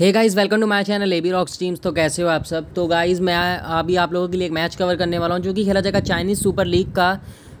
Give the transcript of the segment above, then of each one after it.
Hey guys welcome to my channel AB rocks teams तो कैसे हो आप सब तो गाइस मैं अभी आप लोगों के लिए एक मैच कवर करने वाला हूँ जो कि खेला जाएगा चाइनीज़ सुपर लीग का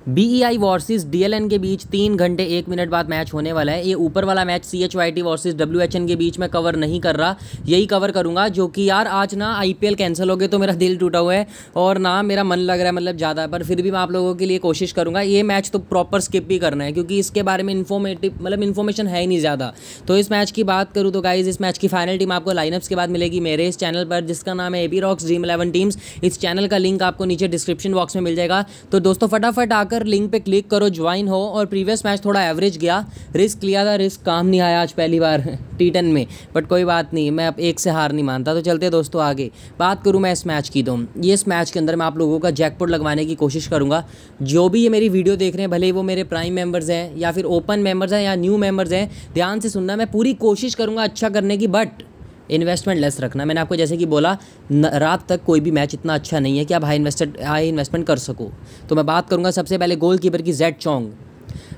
डी वर्सेस डीएलएन के बीच तीन घंटे एक मिनट बाद मैच होने वाला है ये ऊपर वाला match C H Y T versus W H N के बीच में कवर नहीं कर रहा यही कवर करूंगा जो कि यार आज ना आई पी एल कैंसिल हो गए तो मेरा दिल टूटा हुआ है और ना मेरा मन लग रहा है मतलब ज़्यादा पर फिर भी मैं आप लोगों के लिए कोशिश करूँगा ये मैच तो प्रॉपर स्किप ही करना है क्योंकि इसके बारे में इन्फॉर्मेटिव मतलब इन्फॉर्मेशन है ही नहीं ज़्यादा तो इस मैच की बात करूँ तो गाइज इस मैच की फाइनल टीम आपको लाइनअप्स के बाद मिलेगी मेरे इस चैनल पर जिसका नाम है A B rocks dream eleven teams इस चैनल का लिंक आपको नीचे डिस्क्रिप्शन बॉक्स में मिल जाएगा तो दोस्तों फटाफट आकर जाकर लिंक पे क्लिक करो ज्वाइन हो और प्रीवियस मैच थोड़ा एवरेज गया रिस्क लिया था रिस्क काम नहीं आया आज पहली बार टी टेन में बट कोई बात नहीं मैं अब एक से हार नहीं मानता तो चलते दोस्तों आगे बात करूँ मैं इस मैच की तो ये इस मैच के अंदर मैं आप लोगों का जैकपॉट लगवाने की कोशिश करूँगा जो भी ये मेरी वीडियो देख रहे हैं भले ही वो मेरे प्राइम मेम्बर्स हैं या फिर ओपन मेम्बर्स हैं या न्यू मेम्बर्स हैं ध्यान से सुनना मैं पूरी कोशिश करूँगा अच्छा करने की बट इन्वेस्टमेंट लेस रखना मैंने आपको जैसे कि बोला न, रात तक कोई भी मैच इतना अच्छा नहीं है कि आप हाई इन्वेस्टेड हाई इन्वेस्टमेंट कर सको तो मैं बात करूँगा सबसे पहले गोल कीपर की जेड चोंग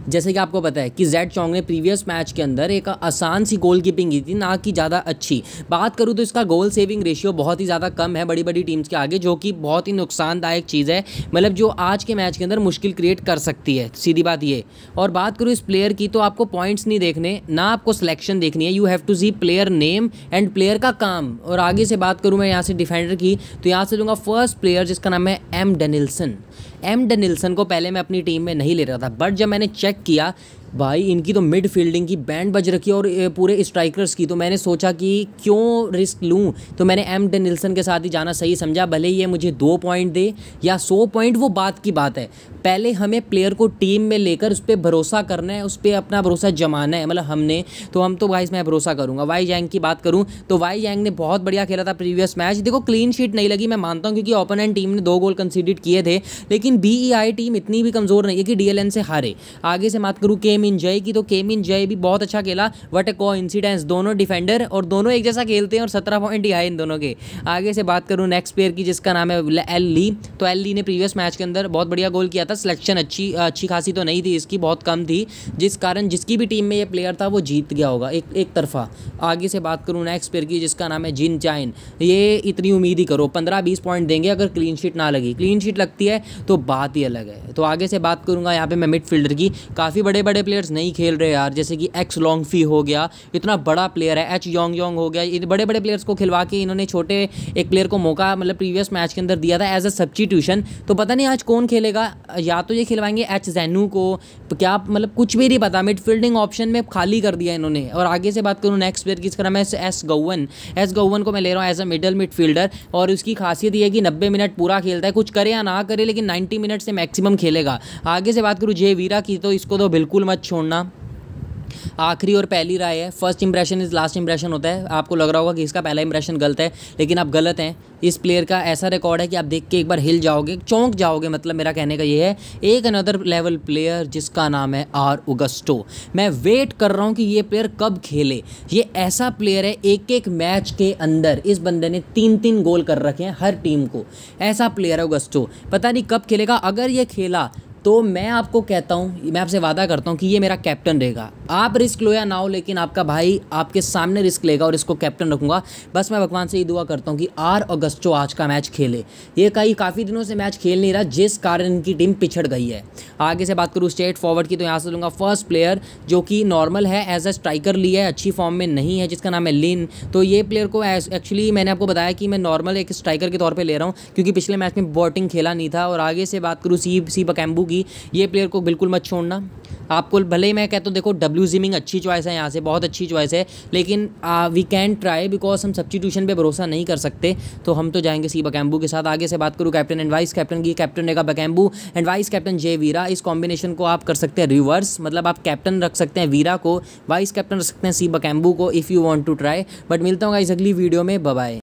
जैसे कि आपको पता है कि जेड चौंग ने प्रीवियस मैच के अंदर एक आसान सी गोल कीपिंग की थी ना कि ज़्यादा अच्छी बात करूँ तो इसका गोल सेविंग रेशियो बहुत ही ज़्यादा कम है बड़ी बड़ी टीम्स के आगे जो कि बहुत ही नुकसानदायक चीज़ है मतलब जो आज के मैच के अंदर मुश्किल क्रिएट कर सकती है सीधी बात ये और बात करूँ इस प्लेयर की तो आपको पॉइंट्स नहीं देखने ना आपको सिलेक्शन देखनी है you have to see player name and player का काम और आगे से बात करूँ मैं यहाँ से डिफेंडर की तो यहाँ से लूँगा फर्स्ट प्लेयर जिसका नाम है एम डेनिल्सन एम डेनिल्सन को पहले मैं अपनी टीम में नहीं ले रहा था बट जब मैंने चेक चेक किया भाई इनकी तो मिड फील्डिंग की बैंड बज रखी है और पूरे स्ट्राइकर्स की तो मैंने सोचा कि क्यों रिस्क लूँ तो मैंने एम डेनिल्सन के साथ ही जाना सही समझा भले ही ये मुझे दो पॉइंट दे या सौ पॉइंट वो बात की बात है पहले हमें प्लेयर को टीम में लेकर उस पर भरोसा करना है उस पर अपना भरोसा जमाना है मतलब हमने तो हम तो भाई मैं भरोसा करूँगा वाई जैंग की बात करूँ तो वाई जैंग ने बहुत बढ़िया खेला था प्रीवियस मैच देखो क्लीन शीट नहीं लगी मैं मानता हूँ क्योंकि ओपोनेंट टीम ने दो गोल कंसीडेड किए थे लेकिन बी टीम e इतनी भी कमज़ोर नहीं है कि डी से हारे आगे से बात करूँ के मिन जय की तो के मिन जय भी बहुत अच्छा खेला वट ए को दोनों डिफेंडर और दोनों एक जैसा खेलते हैं और सत्रह पॉइंट ही आए इन दोनों के आगे से बात करूँ नेक्स्ट प्लेयर की जिसका नाम है एल ली e। तो एल ली e ने प्रीवियस मैच के अंदर बहुत बढ़िया गोल किया था सिलेक्शन अच्छी अच्छी खासी तो नहीं थी इसकी बहुत कम थी जिस कारण जिसकी भी टीम में ये प्लेयर था वो जीत गया होगा एक एक तरफा आगे से बात करूँ नेक्स्ट प्लेयर की जिसका नाम है जिन चाइन ये इतनी उम्मीद ही करो पंद्रह बीस पॉइंट देंगे अगर क्लीन शीट ना लगी क्लीन शीट लगती है तो बात ही अलग है तो आगे से बात करूँगा यहाँ पे मैं मिड फील्डर की काफ़ी बड़े बड़े प्लेयर प्लेयर्स नहीं खेल रहे यार जैसे कि एक्स लॉन्गफी हो गया इतना बड़ा प्लेयर है एच योंग योंग हो गया बड़े बड़े प्लेयर्स को खिलवा के इन्होंने छोटे एक प्लेयर को मौका मतलब प्रीवियस मैच के अंदर दिया था एज अ सब्सटीट्यूशन तो पता नहीं आज कौन खेलेगा या तो ये खिलवाएंगे एच जैनू को क्या मतलब कुछ भी नहीं पता मिड फील्डिंग ऑप्शन में खाली कर दिया इन्होंने और आगे से बात करूँ नेक्स्ट प्लेयर किसका नाम है एस गौवन एस गौवन को मैं ले रहा हूँ as a middle midfielder और उसकी खासियत ये है कि नब्बे मिनट पूरा खेलता है कुछ करे या ना करे लेकिन नाइन्टी मिनट से मैक्सिमम खेलेगा आगे से बात करूँ जे वीरा की तो इसको तो बिल्कुल मत छोड़ना आखिरी और पहली राय है first impression is last impression होता है आपको लग रहा होगा कि इसका पहला इंप्रेशन गलत है लेकिन आप गलत हैं इस प्लेयर का ऐसा रिकॉर्ड है कि आप देख के एक बार हिल जाओगे चौंक जाओगे मतलब मेरा कहने का ये है एक अनदर लेवल प्लेयर जिसका नाम है आर उगस्टो मैं वेट कर रहा हूँ कि ये प्लेयर कब खेले ये ऐसा प्लेयर है एक एक मैच के अंदर इस बंदे ने तीन तीन गोल कर रखे हैं हर टीम को ऐसा प्लेयर है उगस्टो पता नहीं कब खेलेगा अगर ये खेला तो मैं आपको कहता हूँ मैं आपसे वादा करता हूँ कि ये मेरा कैप्टन रहेगा आप रिस्क लो या ना हो लेकिन आपका भाई आपके सामने रिस्क लेगा और इसको कैप्टन रखूँगा बस मैं भगवान से ये दुआ करता हूँ कि आर जो आज का मैच खेले ये कई काफ़ी दिनों से मैच खेल नहीं रहा जिस कारण इनकी टीम पिछड़ गई है आगे से बात करूँ स्टेट फॉरवर्ड की तो यहाँ से लूँगा फर्स्ट प्लेयर जो कि नॉर्मल है एज अ स्ट्राइकर लिया है अच्छी फॉर्म में नहीं है जिसका नाम है लिन तो ये प्लेयर को एक्चुअली मैंने आपको बताया कि मैं नॉर्मल एक स्ट्राइकर के तौर पर ले रहा हूँ क्योंकि पिछले मैच में बॉटिंग खेला नहीं था और आगे से बात करूँ सी सी बकैम्बू की होगी ये प्लेयर को बिल्कुल मत छोड़ना आपको भले ही मैं कहता हूँ देखो डब्ल्यू जिमिंग अच्छी चॉइस है यहाँ से बहुत अच्छी चॉइस है लेकिन वी कैन ट्राई बिकॉज हम सब्सटीट्यूशन पे भरोसा नहीं कर सकते तो हम तो जाएंगे सी बकैम्बू के साथ आगे से बात करूँ कैप्टन एंड वाइस कैप्टन की कैप्टन रहेगा Bakambu and vice captain J वीरा इस कॉम्बिनेशन को आप कर सकते हैं रिवर्स मतलब आप कैप्टन रख सकते हैं वीरा को वाइस कैप्टन रख सकते हैं सी बकैम्बू को if you want to try but मिलता हूँ इस अगली वीडियो में बबाई